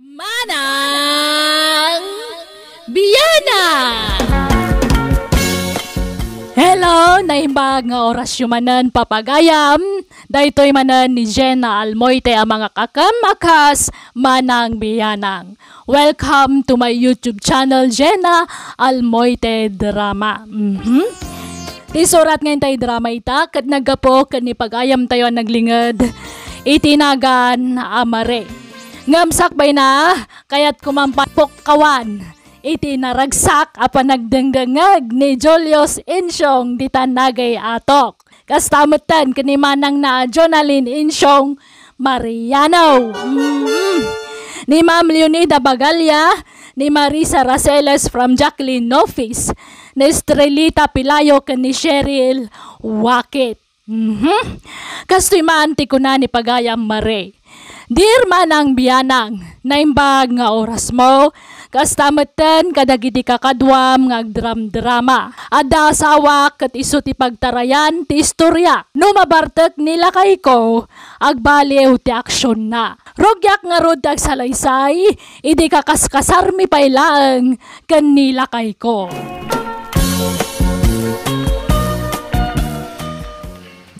Manang Biyana! Hello! Naimbag nga oras yumanan papagayam. Daytoy manan ni Jenna Almoite ang mga kakamakas manang biyanang. Welcome to my YouTube channel, Jenna Almoite Drama. Mm-hmm. Tisurat ngayon tayo drama ita, kat nagapo, kat ni pagayam tayo ang naglingad, itinagan amare ngamsak bay na kayat kumampapok kawan iti naragsak apan nagdengdengag ni Julius Insyong ditan nagay atok kastamutan manang na Jonalyn Insyong Mariano mm-hmm. ni Ma'am Leonida Bagalya ni Marisa Raceles from Jacqueline Nofis ni Estrelita Pilayo ken ni Cheryl Wakit. Mm-hmm. Kastoy maanti ko na ni Pagayam Mare. Dear manang biyanang, naimbag nga oras mo, kastamatan kadagiti kakadwam nga agdram-drama. Ada sawak kat iso ti pagtarayan ti istorya. No mabartek nila kay ko, agbaliw ti aksyon na. Rogyak nga rod salaysay, idi kakaskasar mi pailaang kan nila kay ko.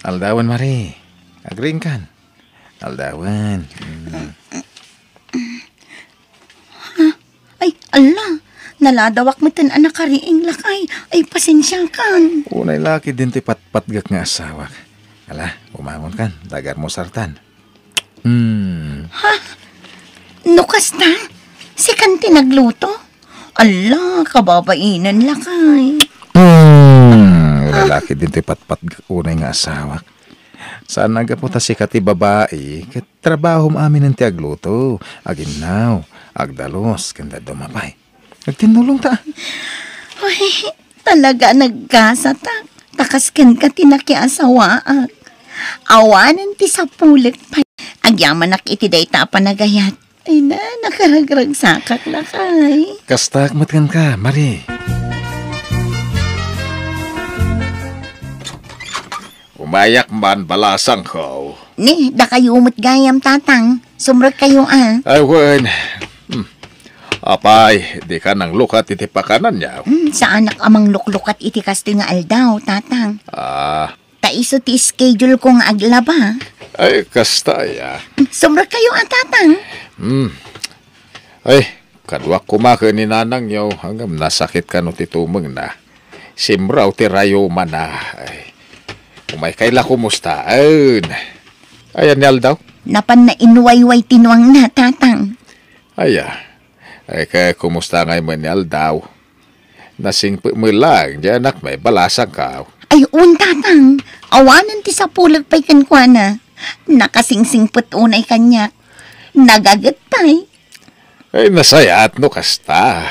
Aldawan Mari, agring kan. Aldawan. Mm. Ay, ala. Naladawak mo tan anak ka lakay. Ay, pasensya kan. Unay laki din ti patpatgak nga asawa. Ala, umangon kan. Dagar mo sartan. Hmm. Ha? Nukas ta? Si kanti nagluto? Ala, kababainan lakay. Hmm. Unay ah. laki din ti patpat unay nga asawa. Saan nagaputa si kati babae, kat trabaho amin ng tiagluto. Aginaw, agdalos, kanda dumapay. Agtinulong ta. Ay, talaga nagkasa ta. Takasken ka tinakiasawaak. Awanan ti sa pulit pa. Agyaman nak iti day panagayat. Ay na, nakaragrag sakak lakay. Kastak matkan ka, Marie. Umayak man balasang ko. Ni, da kayo gayam tatang. Sumrot kayo ah. Awan. Hmm. Apay, di ka nang lukat iti pakanan niya. Hmm, sa anak amang luklukat iti kasto nga aldaw, tatang. Ah. Taiso ti schedule ko nga aglaba. Ay, kastaya. Hmm, sumrot kayo ah, tatang. Hmm. Ay, kadwa kumaka ni nanang yaw hanggang nasakit ka no titumang na. Simraw ti rayo man ah. Ay. Umay kaila kumusta? Ayun. Ayan niyal daw. Napan na inuwayway tinuang na, tatang. Aya. Ay kaya kumusta ngay mo niyal daw. Nasingpo mo lang, di anak may balasang ka. Ay, un tatang. Awanan ti sa pulag pa'y kankwana. Nakasingsing putunay kanya. Nagagat pa'y. Ay, nasaya at no kasta.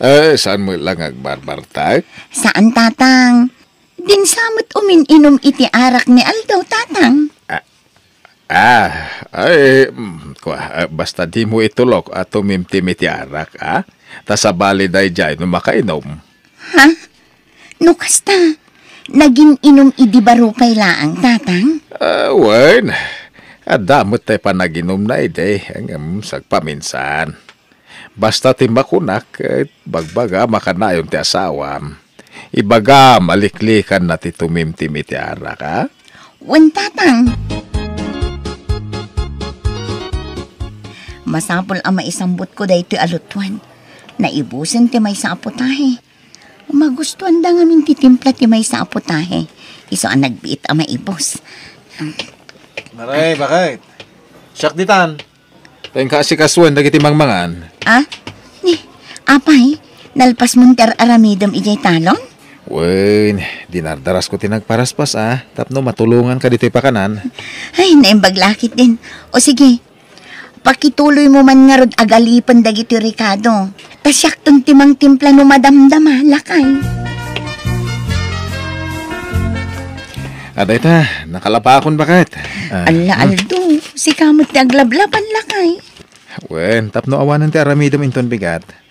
Eh, saan mo lang agbarbar tayo? Saan, tatang? Dinsamot umin-inom iti arak ni Aldo, tatang. Ah, ah ay, mm, kwa, ah, basta di mo itulok at ah, umimtim iti arak, ah? Tasabali day jay no makainom. Ha? No kasta, naging inom idi baro kay laang, tatang? Ah, uh, wen. Adamot tayo pa naginom na ide, ang mm, sagpaminsan. Basta timakunak, eh, bagbaga makanayon ti asawam. Ibaga, maliklikan na ti tumimtim iti arak, ha? Wen Masapol ang maisambot ko dahito alutuan. Naibusin ti may sapotahe. Magustuhan da ngamin titimpla ti may sapotahe. Iso ang nagbiit ang maibos. Maray, bakit? Siyak ditan. Tayong kasikasuan, dagiti mangmangan. Ah? Ni, apay, Nalpas mong ter ijay talong? Wen, dinardaras ko tinagparaspas ah. Tapno matulungan ka dito'y pakanan. Ay, naimbaglakit din. O sige, pakituloy mo man nga rod agalipan dagito Ricardo. Tasyak tong timang timpla no madamdama, lakay. At ita, nakalapakon bakit? Ah, Ala, Aldo, si kamot na aglablaban lakay. Wen, tapno awanan ti aramidom inton bigat.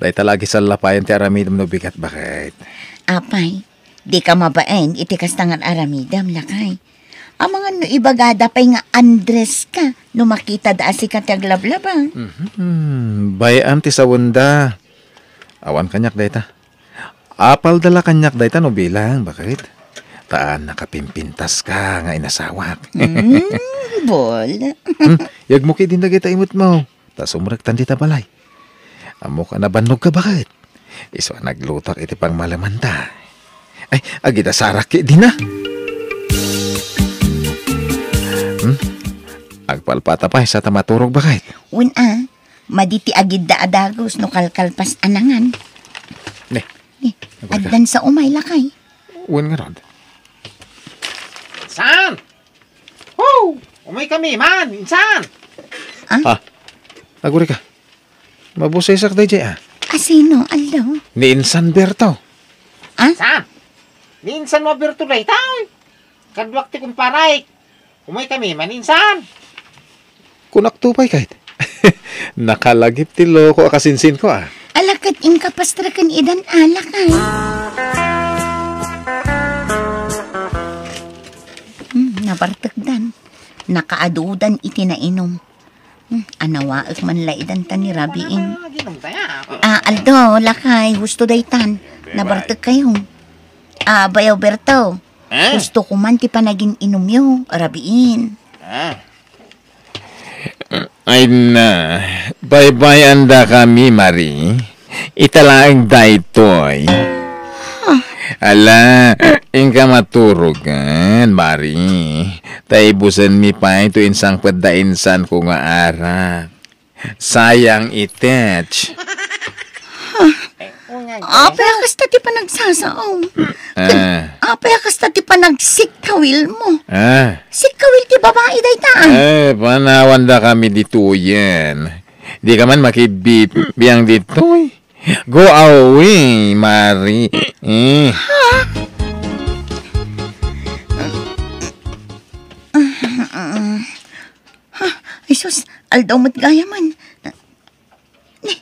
Day talagi sa lapayan ti aramidam no bigat bakit. Apay, di ka mabaeng iti kastangan aramidam lakay. Ang mga no ibagada pa'y nga Andres ka no makita da si kataglablabang. Mm-hmm. Bayan ti sa wanda. Awan kanyak dayta. Apal dala kanyak dayta no bilang bakit? Taan nakapimpintas ka nga inasawak. mm, bol. hmm, yag mo kay din dagita imot mo. Ta tandita balay. Amo ka na banlog ka bakit? Iso naglutak iti pang malamanta. Ay, agita sarak di na. Hmm? Agpalpata pa sa tamaturog bakit? Un a, maditi agid da adagos no kalkalpas anangan. Ne. Ne, addan sa umay lakay. Wen nga rod. Saan? Ho! Umay kami man, insan! Ah? Ah, naguri ka. Mabusay sak day jay ah. Asino, alaw. Ni insan Berto. Ah? Sa? Ni insan mo Berto day tao. Kadwak ti kumparay. Umay kami man insan. Kunak tupay kahit. Nakalagip ti loko akasinsin ko ah. Alakat ing kapastrakan idan alak ay. Hmm, dan. Nakaadudan itinainom. Hmm, anawaak eh. ano man laidan tan ni Rabiin. Ah, Aldo, lakay, gusto daytan. Nabartag kayo. Ah, bayaw Berto. Ah? Eh? Gusto ko man ti panagin inom yo, Rabiin. Ah. Ay na, bye-bye anda kami, Marie. Italaang daytoy. Eh. Ala, ingka maturugan, Mari. Taibusan mi pa ito insang padainsan ko nga ara. Sayang itech. Apay kasta ti pa nagsasaong. Ah. Apay kasta di pa nagsikawil mo. Ah. Sikawil ti babae day taan. Ah. Eh, panawanda kami dito yan. Di ka man makibit biyang dito eh. Go away, Mari. Eh. Ay sus, aldaw mat gaya man. Ne,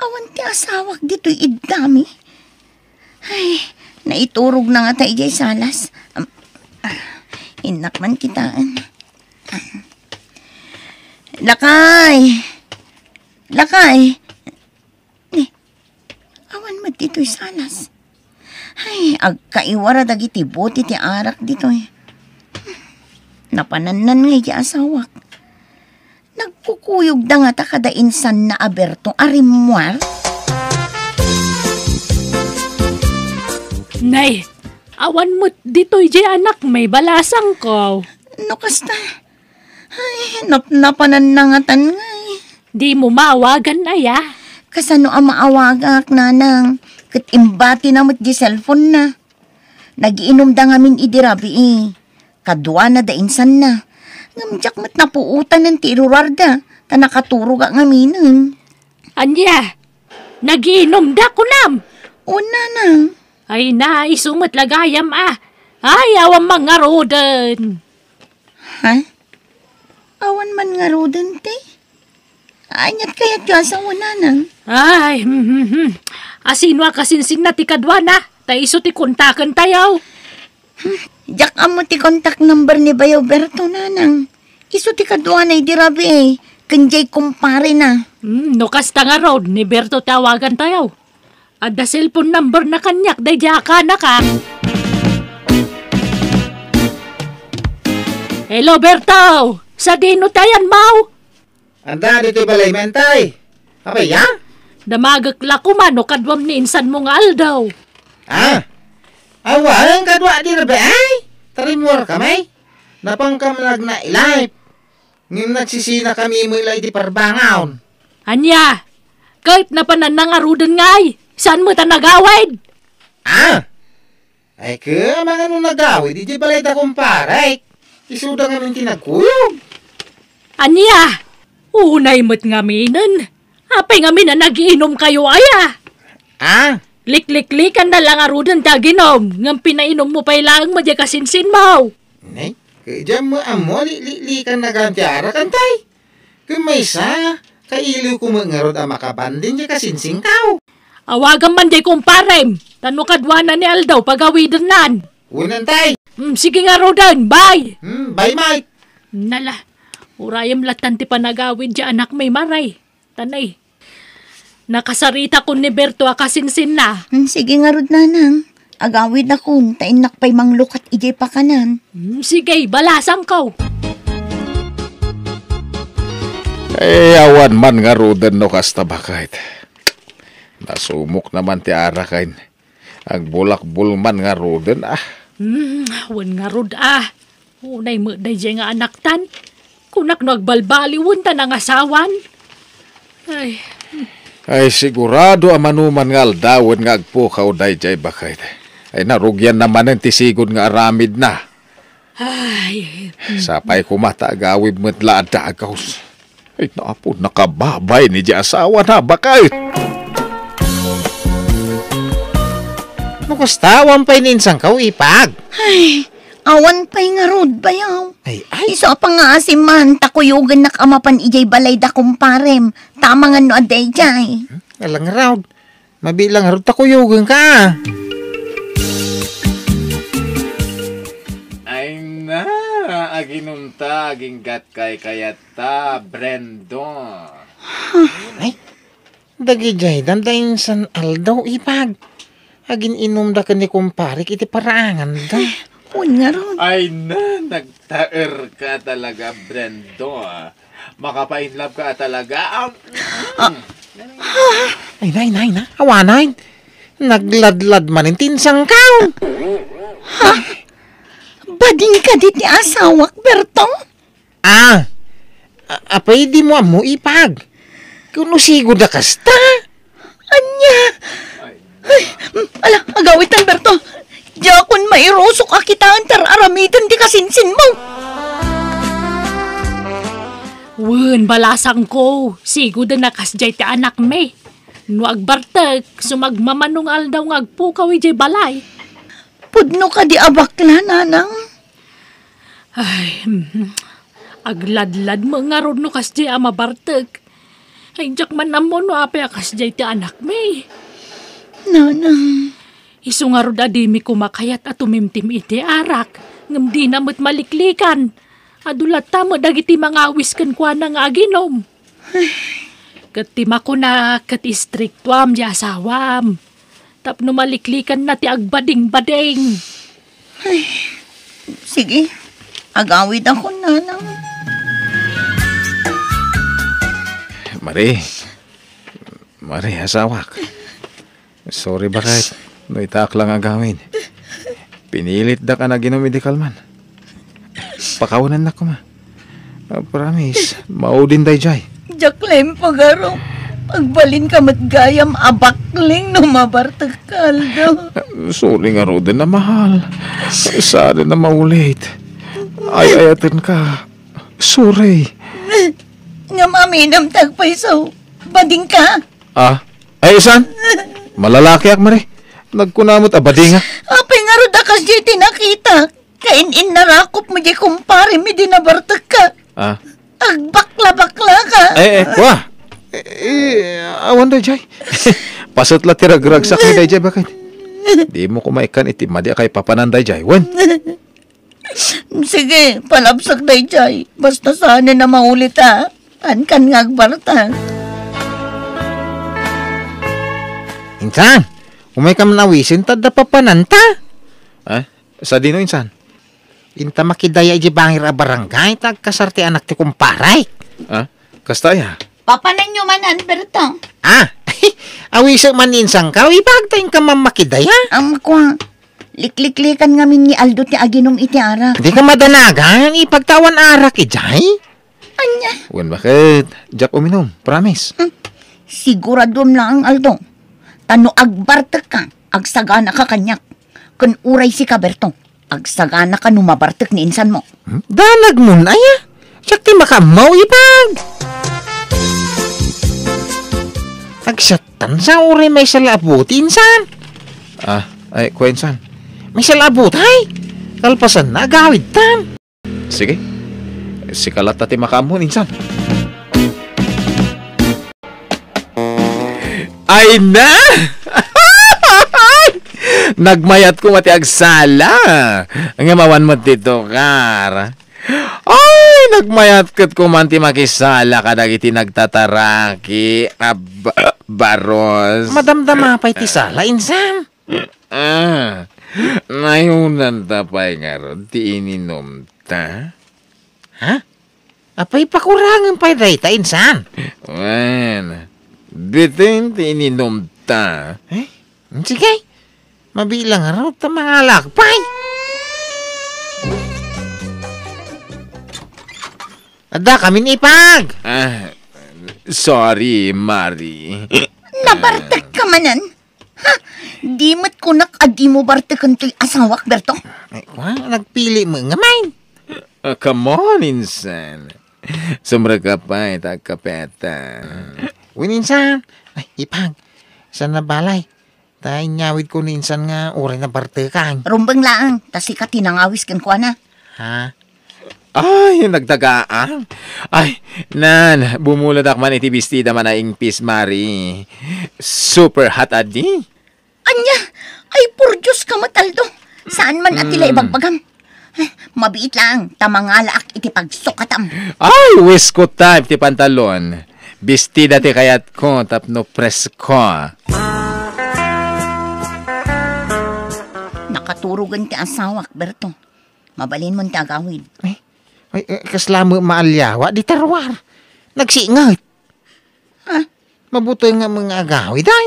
awan ti asawag dito'y idami. Ay, naiturog na nga tayo jay salas. Um, inak man kitaan. Ah. Lakay! Lakay! man dito'y sanas. Ay, agkaiwara dagiti buti ti arak dito'y. Napananan ngay ti asawak. Nagkukuyog da nga ta kada insan na aberto arimuar. Nay, awan mo't dito'y di anak may balasang ko. No, kasta. Ay, nap napanan nga ngay. Di mo mawagan na ya. Kasano ang maawagak nanang, kat imbati na mo't di cellphone na. Nagiinom da ngamin idirabi eh. Kadwa na da insan na. Ngamjak mat napuutan ng tiruwarda, ta nakaturo ka ngaminin. Eh. Anya, nagiinom da kunam. Una nang. Ay na, isumat lagayam ah. Ay, awan mga roden. Ha? Awan man nga roden, te? Anyat kaya tiyo sa wala nang. Ay, mm, mm, asinwa kasinsing na ti kadwana. iso ti kontakan tayaw. Jack amo ti kontak number ni Bayo Berto nanang. Iso ti kadwana ay eh, dirabi eh. Kanjay kumpare na. Mm, no kasta nga road ni Berto tawagan tayaw. At the cellphone number na kanyak, day jaka na ka. Hello, Berto! Sa dino tayan, Mau! Anda, dito'y balay mentay. Apay, ya? Damagakla ko man, kadwam ni insan mo nga aldaw. Ah? Awang kadwa di na ay? Tarimwar kamay? Napangkamlag na ilay. Ngim nagsisina kami mo ilay di parbangaon. Anya, kahit na pananangarudan nga saan mo ta nagawid? Ah? Ay ka, mga nung nagawid, di balay da kumparay. Isuda kami tinagkuyog. Anya, Unay mo't ngaminan. Apay ngamin na nagiinom kayo aya. Ah? Likliklikan na lang arudan ginom. Ngam pinainom mo pa ilang madya kasinsin mo. Nay, kaya mo amo likliklikan na gantiara kantay. Kung may isa, kailiw ko mangarod ang ah, makabandin niya kasinsin kao. Awagan man day kumparem. Tano kadwana ni Aldaw pagawidan nan. Unan tay. Mm, sige nga rodan, bye. Mm, bye Mike. Nala, Urayam latan ti panagawid di anak may maray. Tanay. Nakasarita ko ni Berto akasinsin na. Hmm, sige nga rod nanang. Agawid akong tainak pa'y manglukat ijay pa kanan. Hmm, sige, balasang kaw. Eh, awan man nga rudan no kasta bakit. Nasumok naman ti arakain. Ang bulak-bul man nga rudan ah. Hmm, awan nga rod ah. Unay mo, dayjay nga anak tan. Kunak no agbalbaliwon ta ng asawan. Ay. Ay sigurado ang manuman nga aldawin nga agpukaw day jay bakay. Ay narugyan naman ang tisigod nga aramid na. Ay. Eh. Sapay kumata agawib matla adagaws. Ay naapod nakababay ni di asawa na bakay. Mukustawan pa ininsang kau ipag. Ay, Awan pa'y nga road bayaw. Ay, ay. Isa pa nga si asiman, takuyugan nakamapan ijay balay da kumparem. Tama nga no aday jay. Alang round. Mabilang road takuyugan ka. Ay na, aginunta, aging gat kay kayata, Brendon. ay, dagi jay, dandain san aldaw ipag. Agin inom da ka ni kumparik, iti paraangan da. Eh, Unya oh, ron. Ay na, nagtaer ka talaga, Brendo. Ah. Makapainlove ka talaga. Ah. Ah. Ay, nay, nay, na. Awanain. Nagladlad man yung tinsang kaw. Ha? Bading ka dit ni asawak, Bertong? Ah, a, a pwede mo mo ipag. Kuno usigo da kasta. Anya. Ay, ala, agawitan ang Mairosok akitaan tar aramidan di kasinsin mo. Wun, balasang ko. Siguro na kasjay ti anak me. No agbartag, sumagmamanungal daw nga agpukaw ijay balay. Pudno ka di abakla, nanang. Ay, mhm. agladlad mo nga ron no kasjay amabartag. Ay, jak man na mo no apay kasjay ti anak me. Nanang. Isungarod adimi kumakayat at tumimtim iti arak, ngam di namot maliklikan. Adulat tamo dagiti mga awis kan kwa na nga aginom. Katima ko na kat istriktwam di asawam. Tapno maliklikan na ti agbading-bading. Ay, sige, agawid ako na nang... Mari, Mari asawak. Sorry ba kahit Doy tak lang ang gawin. Pinilit da ka na ginomedical man. Pakawanan na ko ma. Uh, promise, maudin day jay. Jacqueline, pagaro. Pagbalin ka matgayam abakling no mabartag kaldo. Sorry nga roda na mahal. Sana na maulit. Ay ayatan ka. Sorry. Nga maminam tagpay so. Bading ka? Ah? Ay isan? Malalaki ak mare. Nagkunamot abadi nga. Apay nga rod akas di tinakita. Kainin na rakop mo di kumpare mi dinabartag ka. Ah? Agbakla-bakla ka. Eh, eh, wah. Eh, awan na, Jay. Pasot la tirag-ragsak ni Dayjay, bakit? Di mo kumaikan itim, madi kay papanan, Dayjay. Wan? Sige, palapsak, Dayjay. Basta sana na maulit, ha? Ankan nga Intan! Insan! Umay kam nawisin, da papananta. Eh? Sa dino insan? Inta makidaya iji bangir a barangay, tag kasarte anak ti kumparay. Ah? Kastaya? Papanan nyo man, Alberto. Ah? Awisa man insan ka, ibagtayin ka man makidaya. Ang kuha. Likliklikan ngamin ni Aldo ti aginom iti ara. Di ka madanagan, ipagtawan ara ki jay. Anya? Wen bakit? Jack uminom, promise. Hmm. Siguradom lang, Aldo Tano agbartag ka, agsagana ka kanyak. Kun uray si Kaberto, agsagana ka numabartag ni insan mo. Hmm? Danag nun, aya. Sakti makamaw ipag. Tagsatan sa uri may salabot, insan. Ah, ay, kwensan. May salabot, ay. Kalpasan na, gawid tan. Sige. Si kalata ti makamun insan. Insan. Ay na! Nagmayat ko mati agsala. Ang yamawan mo dito, kar. Ay, nagmayat kat ko manti makisala kadag iti nagtataraki. Ab baros. Madamdama pa iti sala, insam. Ah, nayunan tapay nga ron. Ti ininom ta. Ha? Apay pakurangan pa ita, insan. Wen. Bitin tininom ta. Eh? Sige. Mabilang araw ta mga lakpay. Ada kami ni Ipag. Ah, sorry, Mari. Nabartak ka manan. Ha? Di mat kunak adi mo bartakan to'y asawak, Berto. Eh, Ay, nagpili mo nga main. Uh, come on, insan. Sumra ka pa, itakapeta. Wininsan! Ay, ipang, san na balay? Ta inyawid ko ninsan nga uri na bartekan. Rumbang laang, tasi ka tinangawis kan ko na. Ha? Ay, nagdagaan. Ah. Ay, nan, bumulad ak man itibisti da man aing peace, Mari. Super hot adi. Anya, ay por Diyos ka mataldo. Saan man atila mm. ibagbagam? Eh, mabiit lang, tamangalaak iti pagsukatam. Ay, wisko time ti pantalon. Bistidate kayat ko tapno presko. Nakaturugan ti asawa, Berto. Mabalin mo ti agawid. Ay, ay, ay kaslamo maalyawa di terwar. Nagsingat. Ha? Mabutoy nga mga agawid ay.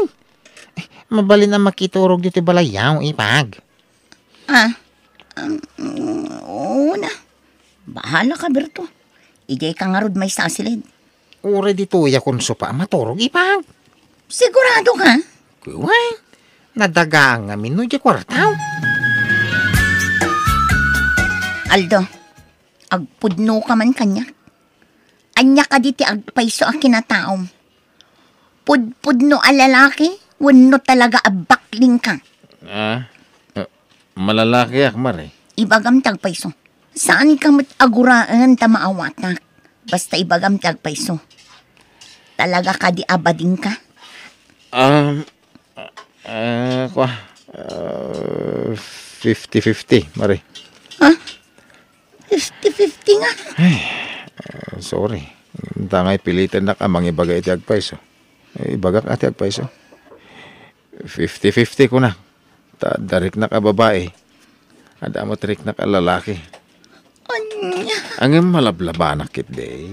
Eh, ay mabalin na makiturog dito balayaw ipag. Ah, um, oo Bahala ka, Berto. Ijay ka nga rod may sasilid dito ya kun supa maturog ipang. Sigurado ka? Kuwa, nadaga ang amin no di kwartaw. Aldo, agpudno ka man kanya. Anya ka diti agpaiso a kinataom. Pudpudno a lalaki, wano talaga abakling ka. Ah, uh, malalaki akmar eh. Ibagam tagpaiso. Saan ka mat aguraan ta maawatak? Basta ibagam tagpaiso. Talaga ka di abading ka? Um, ah, uh, kwa, uh, 50-50, Mari. Ha? Huh? 50-50 nga? Ay, uh, sorry. Tangay pilitan na ka, mangibaga iti agpaiso. Eh, Ibaga ka iti agpaiso. 50-50 ko na. Ta, darik na ka babae. Adamo rik na ka lalaki. Ang malablaba na kit day.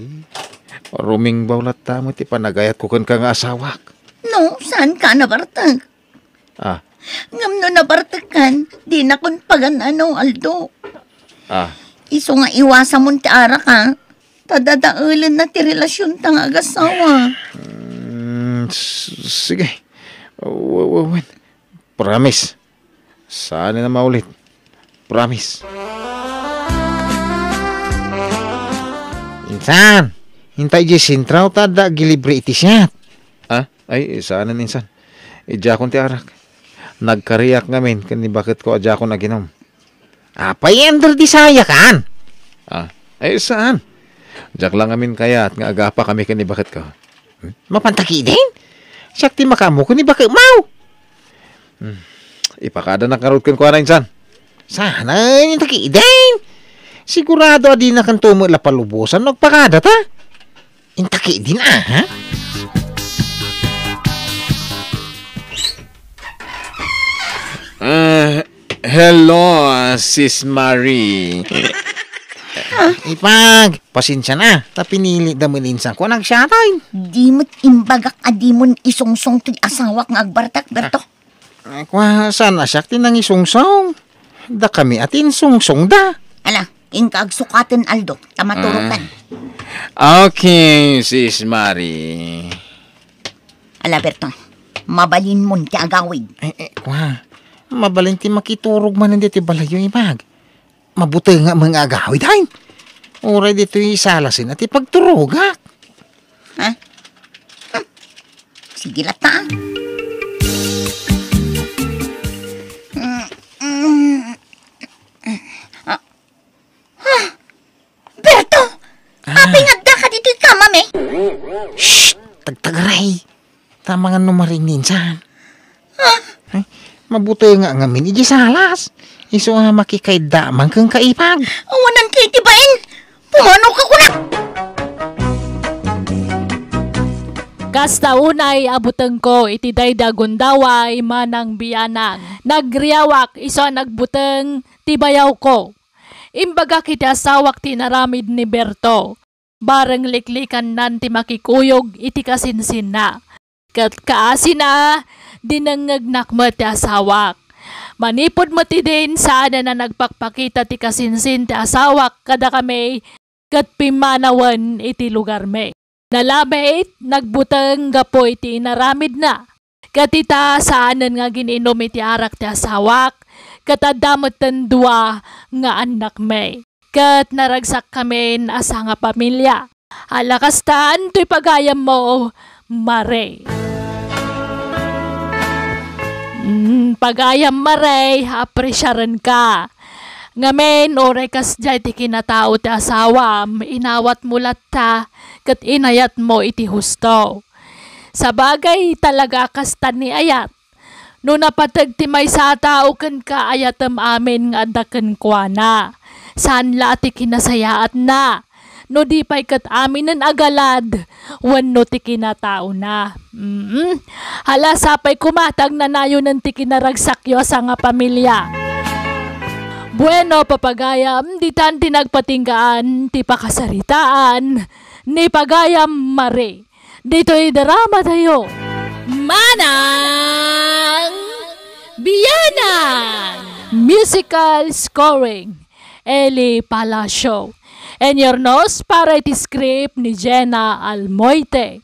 Ruming baulat tamo ti panagayat ko kan kang asawak. No, saan ka nabartag? Ah. Ngam no nabartag kan, di na kun paganano, Aldo. Ah. Iso nga iwasa mo ti ara ka. Tadadaulan na ti relasyon tang agasawa. Mm, sige. Wawan. Promise. Sana na maulit. Promise. Promise. Insan, hintay di sintraw ta da gilibre iti siyat. Ha? Ay, saanan insan? Ijakon ti arak. Nagkariyak ngamin kani bakit ko ajakon na ginom. Apay under di saya kan? Ah, ay saan? Jak lang amin kaya at nga agapa kami kani bakit ko. Hmm? Mapantaki din? Siyak ti makamo kani bakit mau. Hmm. Ipakada na karot ko na insan. Sana yung taki din. Sigurado adi na kanto mo ila palubusan nagpakada ta. Intaki din ah, ha? Uh, hello, Sis Marie. Ah. Eh, Ipag, pasensya na. Ta da sa ko nagshatay. Di mo't imbagak adimon isungsong ti asawak nga agbartak, Berto. Ah, kwa sana siya nang isungsong. Da kami atin sungsong da. Ala, Inkag sukatin Aldo, tamaturukan. Ah. Okay, sis Mari. Alaberto, mabalin mo ti agawid. Eh, eh, kwa. Mabalin ti makiturog man hindi ti balayo ibag. Eh, Mabuti nga mga agawid, hain. Uray dito isalasin at ipagturugak. Ha? Huh? Sige lata. kami. Shh! Tagtagray. Tama nga numaringin saan. Ah. Ay, mabuti nga nga min. Iji salas. Iso nga makikaidaman kang kaipag. Awanan kay tibain. Pumano ka kuna. Kasta unay abutang ko iti daydagon daway manang biyanag. Nagriyawak iso nagbuteng tibayaw ko. Imbaga kita asawak tinaramid ni Berto barang liklikan nan ti makikuyog iti kasinsin na. Kat kaasin na, dinangagnak mo asawak. Manipod mo ti din sana na nagpakpakita ti kasinsin ti asawak kada kami kat pimanawan iti lugar me. Nalabait, nagbutang gapoy ti inaramid na. Katita saanan nga gininom iti arak ti asawak, katadamot ten nga anak me kat naragsak kami na asa pamilya. Alakas taan to'y pagayam mo, mare. Mm, pagayam mare, apresyaran ka. Ngamen, oray kas jay ti kinatao ti asawam, inawat mulat ta, kat inayat mo iti husto. Sabagay talaga kastan ni ayat. No napatag ti may sa tao kan ka ayatam amin nga adakan kwa na sanla ati kinasayaat na. No di pa'y kat amin agalad, wan ti kinatao na. Mm-mm. Hala sapay kumatag na nayo ng ti kinaragsakyo sa nga pamilya. Bueno papagayam, di tan tinagpatinggaan, ti pakasaritaan, ni pagayam mare. Dito'y darama tayo. Manang! Biyanan! Musical scoring. Eli Palacio. And your nose para iti script ni Jenna Almoite.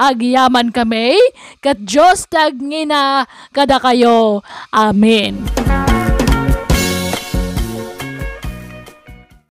Agyaman kami, kat Diyos tag kada kayo. Amen.